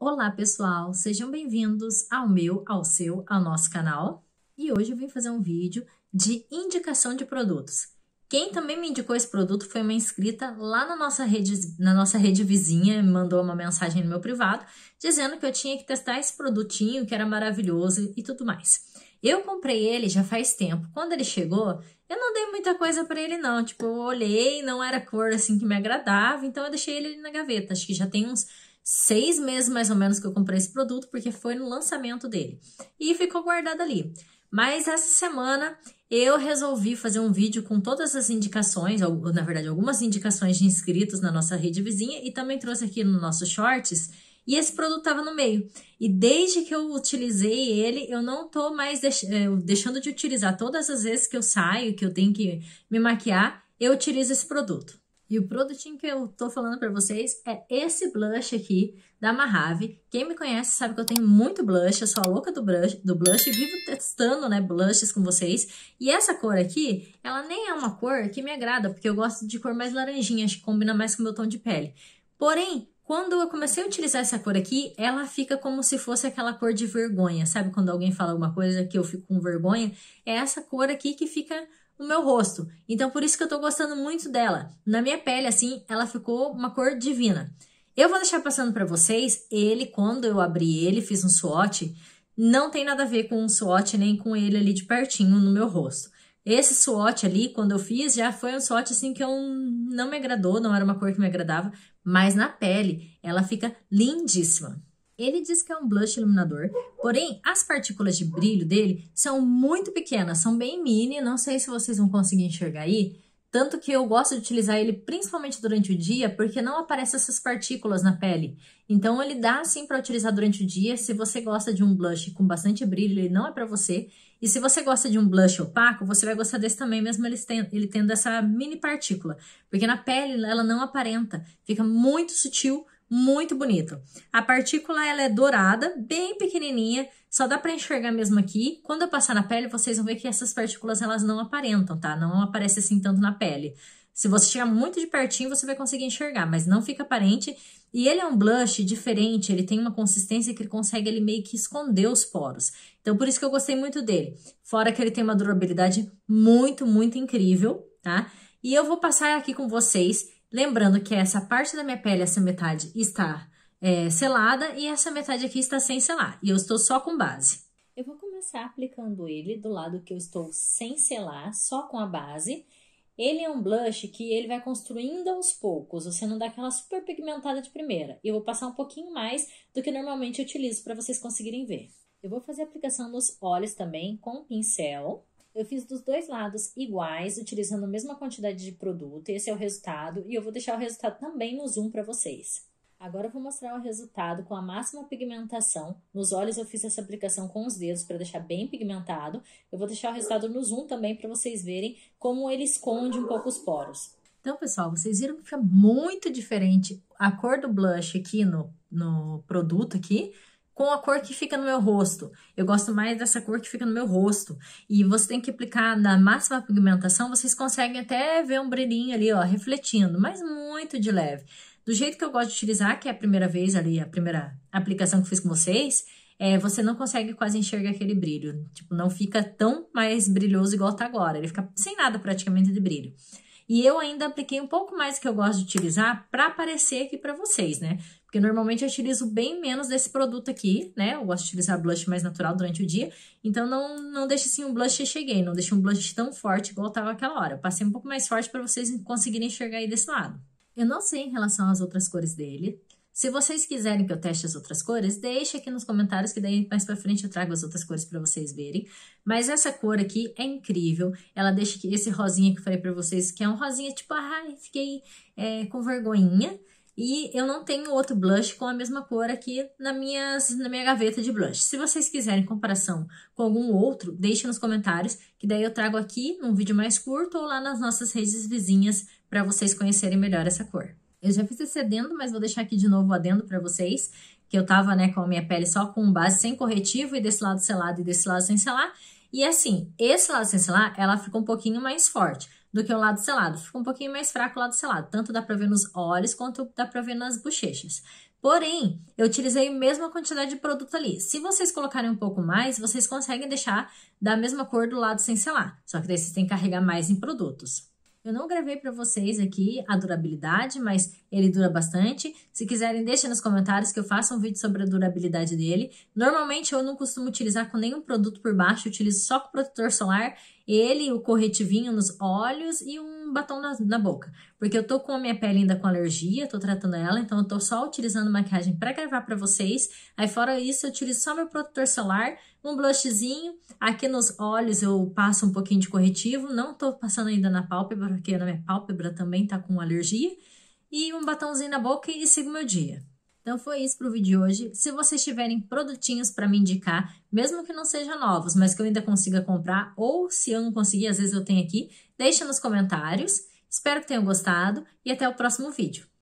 Olá pessoal, sejam bem-vindos ao meu, ao seu, ao nosso canal. E hoje eu vim fazer um vídeo de indicação de produtos. Quem também me indicou esse produto foi uma inscrita lá na nossa rede, na nossa rede vizinha, me mandou uma mensagem no meu privado dizendo que eu tinha que testar esse produtinho que era maravilhoso e tudo mais. Eu comprei ele já faz tempo. Quando ele chegou, eu não dei muita coisa para ele não. Tipo, eu olhei, não era a cor assim que me agradava, então eu deixei ele na gaveta. Acho que já tem uns seis meses mais ou menos que eu comprei esse produto, porque foi no lançamento dele. E ficou guardado ali. Mas essa semana eu resolvi fazer um vídeo com todas as indicações, ou na verdade, algumas indicações de inscritos na nossa rede vizinha, e também trouxe aqui no nosso shorts. E esse produto estava no meio. E desde que eu utilizei ele, eu não estou mais deix eh, deixando de utilizar. Todas as vezes que eu saio, que eu tenho que me maquiar, eu utilizo esse produto. E o produtinho que eu tô falando para vocês é esse blush aqui da Marave. Quem me conhece sabe que eu tenho muito blush, eu sou a louca do blush, do blush vivo testando, né, blushes com vocês. E essa cor aqui, ela nem é uma cor que me agrada, porque eu gosto de cor mais laranjinha, acho que combina mais com o meu tom de pele. Porém, quando eu comecei a utilizar essa cor aqui, ela fica como se fosse aquela cor de vergonha, sabe? Quando alguém fala alguma coisa que eu fico com vergonha, é essa cor aqui que fica no meu rosto. Então, por isso que eu tô gostando muito dela. Na minha pele, assim, ela ficou uma cor divina. Eu vou deixar passando para vocês, ele, quando eu abri ele, fiz um swatch, não tem nada a ver com um swatch nem com ele ali de pertinho no meu rosto. Esse swatch ali, quando eu fiz, já foi um swatch assim que eu não me agradou, não era uma cor que me agradava, mas na pele ela fica lindíssima. Ele diz que é um blush iluminador, porém as partículas de brilho dele são muito pequenas, são bem mini, não sei se vocês vão conseguir enxergar aí. Tanto que eu gosto de utilizar ele principalmente durante o dia, porque não aparecem essas partículas na pele. Então ele dá sim para utilizar durante o dia. Se você gosta de um blush com bastante brilho, ele não é para você. E se você gosta de um blush opaco, você vai gostar desse também, mesmo ele tendo, ele tendo essa mini partícula, porque na pele ela não aparenta, fica muito sutil muito bonito. A partícula ela é dourada, bem pequenininha, só dá para enxergar mesmo aqui. Quando eu passar na pele, vocês vão ver que essas partículas elas não aparentam, tá? Não aparece assim tanto na pele. Se você chegar muito de pertinho, você vai conseguir enxergar, mas não fica aparente. E ele é um blush diferente, ele tem uma consistência que ele consegue ele meio que esconder os poros. Então por isso que eu gostei muito dele. Fora que ele tem uma durabilidade muito, muito incrível, tá? E eu vou passar aqui com vocês Lembrando que essa parte da minha pele, essa metade está é, selada e essa metade aqui está sem selar. E eu estou só com base. Eu vou começar aplicando ele do lado que eu estou sem selar, só com a base. Ele é um blush que ele vai construindo aos poucos. Você não dá aquela super pigmentada de primeira. Eu vou passar um pouquinho mais do que normalmente eu utilizo para vocês conseguirem ver. Eu vou fazer a aplicação nos olhos também com pincel. Eu fiz dos dois lados iguais, utilizando a mesma quantidade de produto. Esse é o resultado e eu vou deixar o resultado também no zoom para vocês. Agora eu vou mostrar o resultado com a máxima pigmentação. Nos olhos eu fiz essa aplicação com os dedos para deixar bem pigmentado. Eu vou deixar o resultado no zoom também para vocês verem como ele esconde um pouco os poros. Então, pessoal, vocês viram que fica muito diferente a cor do blush aqui no, no produto aqui com a cor que fica no meu rosto. Eu gosto mais dessa cor que fica no meu rosto. E você tem que aplicar na máxima pigmentação, vocês conseguem até ver um brilhinho ali, ó, refletindo, mas muito de leve. Do jeito que eu gosto de utilizar, que é a primeira vez ali, a primeira aplicação que fiz com vocês, é, você não consegue quase enxergar aquele brilho. Tipo, não fica tão mais brilhoso igual tá agora. Ele fica sem nada praticamente de brilho. E eu ainda apliquei um pouco mais que eu gosto de utilizar para aparecer aqui para vocês, né? Porque normalmente eu utilizo bem menos desse produto aqui, né? Eu gosto de utilizar blush mais natural durante o dia. Então, não, não deixe assim um blush cheguei. Não deixe um blush tão forte igual estava aquela hora. Eu passei um pouco mais forte para vocês conseguirem enxergar aí desse lado. Eu não sei em relação às outras cores dele, se vocês quiserem que eu teste as outras cores, deixe aqui nos comentários que daí mais para frente eu trago as outras cores para vocês verem. Mas essa cor aqui é incrível. Ela deixa que esse rosinha que eu falei para vocês, que é um rosinha tipo, ah, fiquei é, com vergonhinha. E eu não tenho outro blush com a mesma cor aqui na, minhas, na minha gaveta de blush. Se vocês quiserem comparação com algum outro, deixe nos comentários, que daí eu trago aqui num vídeo mais curto ou lá nas nossas redes vizinhas para vocês conhecerem melhor essa cor. Eu já fiz esse adendo, mas vou deixar aqui de novo o adendo para vocês, que eu tava, né, com a minha pele só com base sem corretivo e desse lado selado e desse lado sem selar. E assim, esse lado sem selar, ela ficou um pouquinho mais forte do que o lado selado. fica um pouquinho mais fraco o lado selado, tanto dá para ver nos olhos quanto dá para ver nas bochechas. Porém, eu utilizei a mesma quantidade de produto ali. Se vocês colocarem um pouco mais, vocês conseguem deixar da mesma cor do lado sem selar. Só que daí vocês têm que carregar mais em produtos. Eu não gravei para vocês aqui a durabilidade, mas ele dura bastante. Se quiserem, deixem nos comentários que eu faça um vídeo sobre a durabilidade dele. Normalmente eu não costumo utilizar com nenhum produto por baixo, eu utilizo só com protetor solar, ele, o corretivinho nos olhos e um um batom na, na, boca. Porque eu tô com a minha pele ainda com alergia, tô tratando ela, então eu tô só utilizando maquiagem para gravar para vocês. Aí fora isso, eu utilizo só meu protetor solar, um blushzinho. Aqui nos olhos eu passo um pouquinho de corretivo, não tô passando ainda na pálpebra, porque na minha pálpebra também tá com alergia. E um batomzinho na boca e sigo meu dia. Então foi isso para o vídeo de hoje. Se vocês tiverem produtinhos para me indicar, mesmo que não sejam novos, mas que eu ainda consiga comprar, ou se eu não conseguir, às vezes eu tenho aqui, deixa nos comentários. Espero que tenham gostado e até o próximo vídeo.